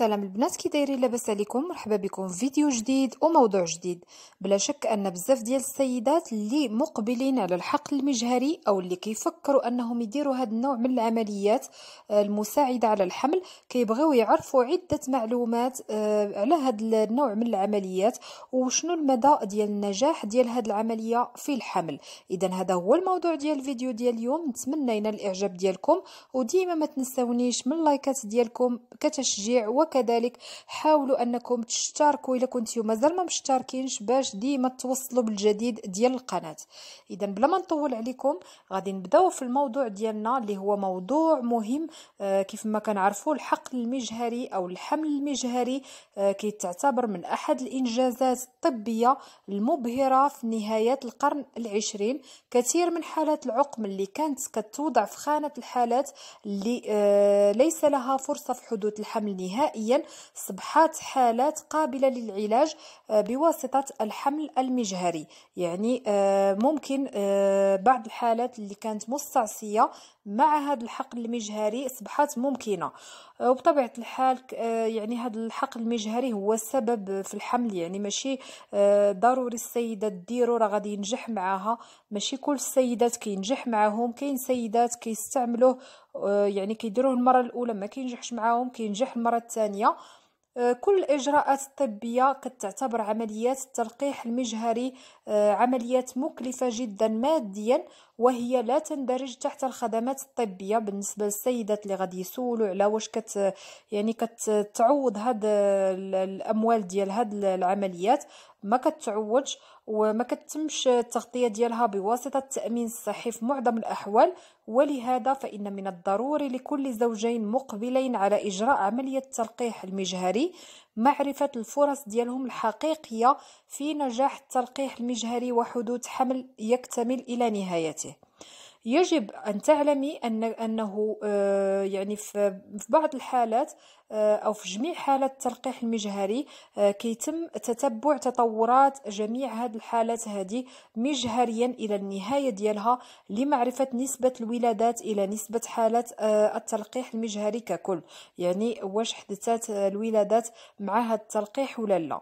السلام البنات كي دايرين لاباس عليكم مرحبا بكم في فيديو جديد وموضوع جديد بلا شك ان بزاف ديال السيدات اللي مقبلين على الحقل المجهري او اللي كيفكروا انهم يديروا هذا النوع من العمليات آه، المساعده على الحمل كيبغيو يعرفوا عده معلومات آه، على هذا النوع من العمليات وشنو المدى ديال النجاح ديال هذه العمليه في الحمل اذا هذا هو الموضوع ديال الفيديو ديال اليوم نتمنى ينال الاعجاب ديالكم وديما ما تنساونيش من اللايكات ديالكم كتشجيع وكذلك حاولوا انكم تشتركوا الا كنتو مازال ما مشتركينش باش ديما توصلوا بالجديد ديال القناه اذا بلا ما نطول عليكم غادي نبداو في الموضوع ديالنا اللي هو موضوع مهم آه، كيف ما كنعرفوا الحقل المجهري او الحمل المجهري آه، كيتعتبر من احد الانجازات الطبيه المبهره في نهايه القرن العشرين كثير من حالات العقم اللي كانت كتوضع في خانه الحالات اللي آه، ليس لها فرصه في حدوث الحمل نهائي نهائيا صبحات حالات قابلة للعلاج آه، بواسطة الحمل المجهري يعني آه، ممكن آه، بعض الحالات اللي كانت مستعصية مع هذا الحقل المجهري أصبحت ممكنة وبطبيعة الحال يعني هذا الحقل المجهري هو السبب في الحمل يعني ماشي ضروري السيدة ديرو راه غادي ينجح معاها ماشي كل السيدات كينجح معاهم كاين سيدات كيستعملوه آه، يعني كيديروه المره الاولى ما كينجحش معاهم كينجح المره الثانيه آه، كل الاجراءات الطبيه كتعتبر عمليات التلقيح المجهري آه، عمليات مكلفه جدا ماديا وهي لا تندرج تحت الخدمات الطبيه بالنسبه للسيدات اللي غادي يسولوا على واش كت يعني كتعوض هاد الاموال ديال هاد العمليات ما كتعوجش وما كتمش التغطيه ديالها بواسطه التامين الصحي في معظم الاحوال ولهذا فان من الضروري لكل زوجين مقبلين على اجراء عمليه التلقيح المجهري معرفه الفرص ديالهم الحقيقيه في نجاح التلقيح المجهري وحدوث حمل يكتمل الى نهايته يجب أن تعلمي أن أنه آه، يعني في بعض الحالات آه، أو في جميع حالات التلقيح المجهري آه، كيتم تتبع تطورات جميع هذه الحالات هذه مجهريا إلى النهاية ديالها لمعرفة نسبة الولادات إلى نسبة حالات التلقيح المجهري ككل يعني واش حدثت الولادات مع هذا التلقيح ولا لا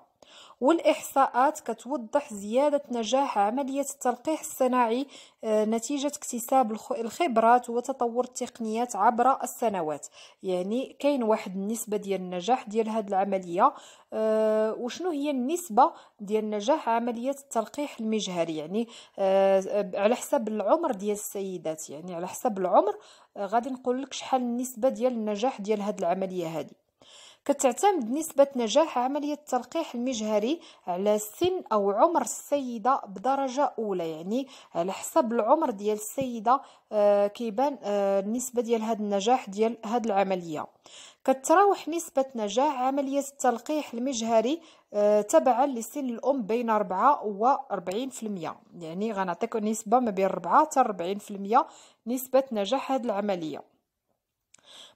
والإحصاءات كتوضح زيادة نجاح عملية التلقيح الصناعي آه، نتيجة اكتساب الخبرات وتطور التقنيات عبر السنوات يعني كاين واحد النسبة ديال النجاح ديال هذه العملية آه، وشنو هي النسبة ديال نجاح عملية التلقيح المجهري يعني آه، على حسب العمر ديال السيدات يعني على حسب العمر غادي نقول لك شحال النسبة ديال النجاح ديال هذه العملية هذه كتعتمد نسبة نجاح عملية التلقيح المجهري على سن أو عمر السيدة بدرجة أولى يعني على حسب العمر ديال السيدة آه، كيبان آه، النسبة ديال هذا النجاح ديال هاد العملية كتراوح نسبة نجاح عملية التلقيح المجهري آه، تبعا لسن الأم بين 4 و 40% يعني غنعطيكم نسبة ما بين 4 حتى 40% نسبة نجاح هذه العملية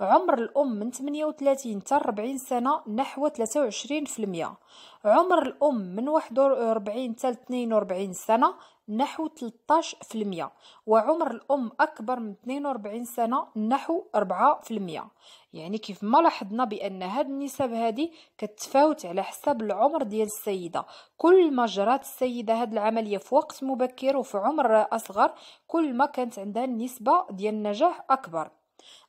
عمر الأم من 38 حتى 40 سنة نحو 23% عمر الأم من 41 حتى 42 سنة نحو 13% وعمر الأم أكبر من 42 سنة نحو 4% يعني كيف ما لاحظنا بأن هاد النسب هادي كتفاوت على حسب العمر ديال السيدة كل ما جرات السيدة هاد العملية في وقت مبكر وفي عمر أصغر كل ما كانت عندها النسبة ديال النجاح أكبر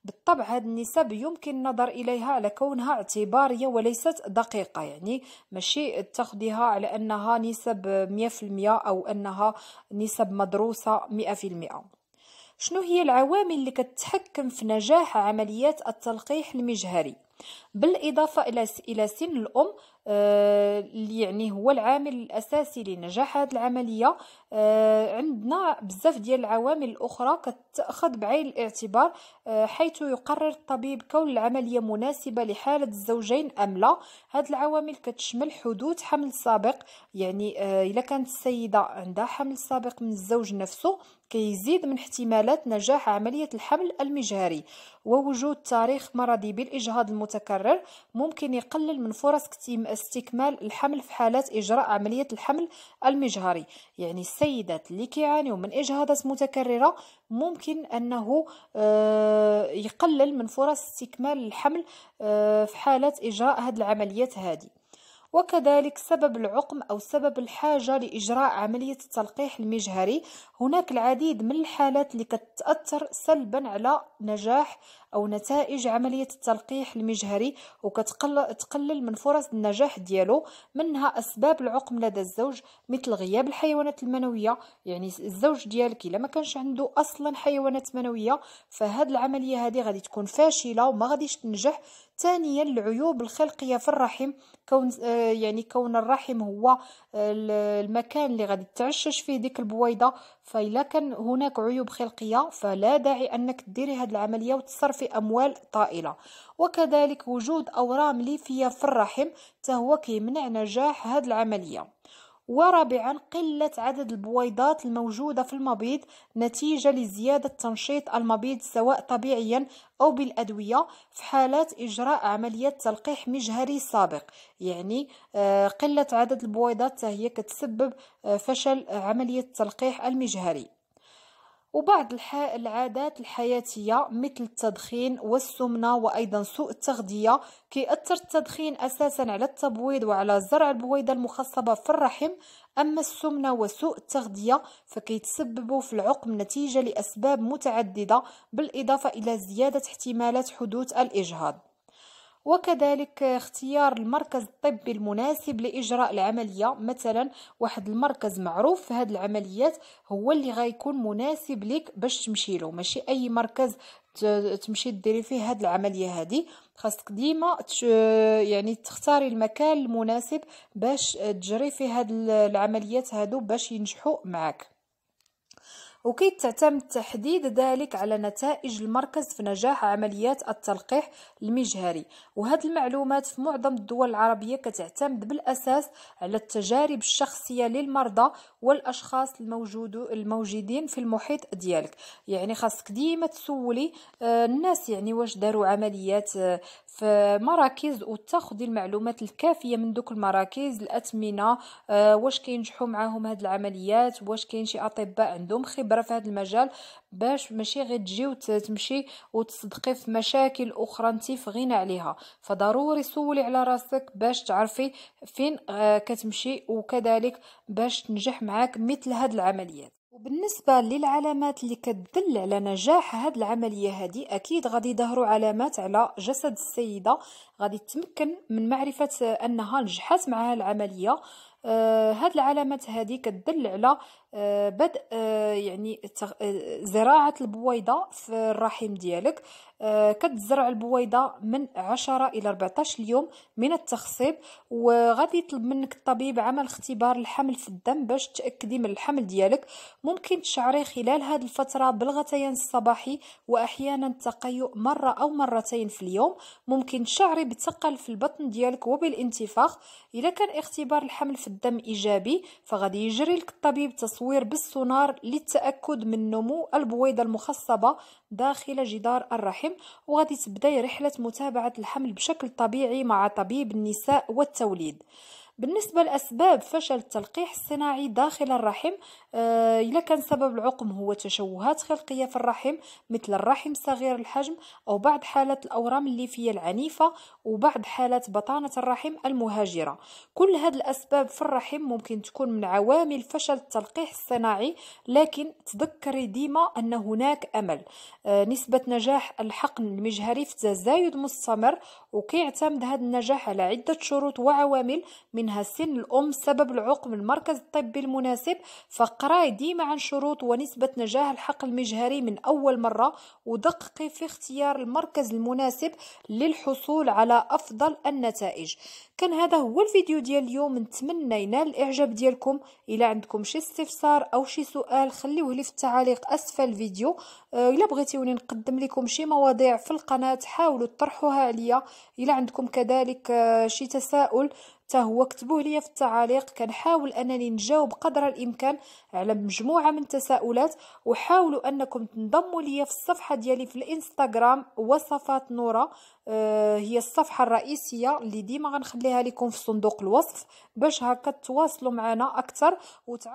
بالطبع هذه النسب يمكن النظر إليها على كونها اعتبارية وليست دقيقة يعني ماشي تاخديها على أنها نسب 100% أو أنها نسب مدروسة 100% شنو هي العوامل اللي كتحكم في نجاح عمليات التلقيح المجهري بالإضافة إلى سن الأم آه، اللي يعني هو العامل الاساسي لنجاح هذه العمليه آه، عندنا بزاف ديال العوامل الاخرى كتاخذ بعين الاعتبار آه، حيث يقرر الطبيب كون العمليه مناسبه لحاله الزوجين ام لا هذه العوامل كتشمل حدوث حمل سابق يعني اذا كانت السيده عندها حمل سابق من الزوج نفسه كيزيد من احتمالات نجاح عملية الحمل المجهري ووجود تاريخ مرضي بالإجهاض المتكرر ممكن يقلل من فرص استكمال الحمل في حالات إجراء عملية الحمل المجهري يعني السيدات اللي كيعانيو من إجهاضات متكررة ممكن أنه آه، يقلل من فرص استكمال الحمل آه، في حالات إجراء هذه العمليات هذه وكذلك سبب العقم أو سبب الحاجة لإجراء عملية التلقيح المجهري هناك العديد من الحالات اللي كتأثر سلبا على نجاح أو نتائج عملية التلقيح المجهري وكتقلل من فرص النجاح ديالو منها أسباب العقم لدى الزوج مثل غياب الحيوانات المنوية يعني الزوج ديالك إلا ما كانش عنده أصلا حيوانات منوية فهاد العملية هذه غادي تكون فاشلة وما غاديش تنجح ثانيا العيوب الخلقية في الرحم كون آه، يعني كون الرحم هو آه، المكان اللي غادي تعشش فيه ديك البويضه فإلا كان هناك عيوب خلقيه فلا داعي انك ديري هذه العمليه وتصرفي اموال طائله وكذلك وجود اورام ليفيه في الرحم تهو كيمنع نجاح هذه العمليه ورابعا قلة عدد البويضات الموجودة في المبيض نتيجة لزيادة تنشيط المبيض سواء طبيعيا أو بالأدوية في حالات إجراء عملية تلقيح مجهري سابق يعني آه، قلة عدد البويضات هي كتسبب آه، فشل عملية التلقيح المجهري وبعض العادات الحياتية مثل التدخين والسمنة وأيضا سوء التغذية كيأثر التدخين أساسا على التبويض وعلى زرع البويضة المخصبة في الرحم أما السمنة وسوء التغذية فكيتسببوا في العقم نتيجة لأسباب متعددة بالإضافة إلى زيادة احتمالات حدوث الإجهاض وكذلك اختيار المركز الطبي المناسب لإجراء العملية مثلا واحد المركز معروف في هذه العمليات هو اللي غيكون مناسب لك باش تمشي له ماشي أي مركز تمشي ديري فيه هاد العمليه هادي خاصك ديما يعني تختاري المكان المناسب باش تجري فيه هاد العمليات هادو باش ينجحوا معاك وكيتعتمد تحديد ذلك على نتائج المركز في نجاح عمليات التلقيح المجهري وهذه المعلومات في معظم الدول العربية كتعتمد بالأساس على التجارب الشخصية للمرضى والأشخاص الموجود الموجودين في المحيط ديالك يعني خاصك ديما تسولي آه، الناس يعني واش داروا عمليات آه، في مراكز وتاخذي المعلومات الكافيه من دوك المراكز الاثمنه آه، واش كينجحوا معاهم هاد العمليات واش كاين شي اطباء عندهم خبره في هذا المجال باش ماشي غير تجي وتمشي وتصدقي في مشاكل اخرى انت في غنى عليها فضروري سولي على راسك باش تعرفي فين آه، كتمشي وكذلك باش تنجح معاك مثل هاد العمليات وبالنسبة للعلامات اللي كتدل على نجاح هاد العملية هادي أكيد غادي يظهروا علامات على جسد السيدة غادي تمكن من معرفة أنها نجحت مع هاد العملية آه، هاد العلامات هادي كتدل على آه، بدء آه، يعني آه، زراعة البويضة في الرحم ديالك كتزرع البويضة من 10 إلى 14 اليوم من التخصيب وغادي يطلب منك الطبيب عمل اختبار الحمل في الدم باش تأكدي من الحمل ديالك ممكن تشعري خلال هذه الفترة بالغثيان الصباحي وأحيانا التقيؤ مرة أو مرتين في اليوم ممكن تشعري بتقل في البطن ديالك وبالانتفاخ إذا كان اختبار الحمل في الدم إيجابي فغادي يجري لك الطبيب تصوير التصوير بالسونار للتأكد من نمو البويضة المخصبة داخل جدار الرحم وغادي تبدأ رحلة متابعة الحمل بشكل طبيعي مع طبيب النساء والتوليد بالنسبة لأسباب فشل التلقيح الصناعي داخل الرحم إذا آه، كان سبب العقم هو تشوهات خلقية في الرحم مثل الرحم صغير الحجم أو بعض حالات الأورام الليفية العنيفة وبعض حالات بطانة الرحم المهاجرة كل هذه الأسباب في الرحم ممكن تكون من عوامل فشل التلقيح الصناعي لكن تذكري ديما أن هناك أمل آه، نسبة نجاح الحقن المجهري في تزايد مستمر وكيعتمد هذا النجاح على عدة شروط وعوامل من منها سن الأم سبب العقم المركز الطبي المناسب فقراي ديما عن شروط ونسبة نجاح الحقل المجهري من أول مرة ودققي في اختيار المركز المناسب للحصول على أفضل النتائج كان هذا هو الفيديو ديال اليوم نتمنى ينال الإعجاب ديالكم إلى عندكم شي استفسار أو شي سؤال خليوه لي في التعاليق أسفل الفيديو آه، الا بغيتوني نقدم لكم شي مواضيع في القناه حاولوا تطرحوها عليا الا عندكم كذلك آه، شي تساؤل حتى هو كتبوه ليا في التعاليق كنحاول انني نجاوب قدر الامكان على مجموعه من التساؤلات وحاولوا انكم تنضموا ليا في الصفحه ديالي في الانستغرام وصفات نوره آه، هي الصفحه الرئيسيه اللي ديما غنخليها لكم في صندوق الوصف باش هكا تواصلوا معنا اكثر وتع...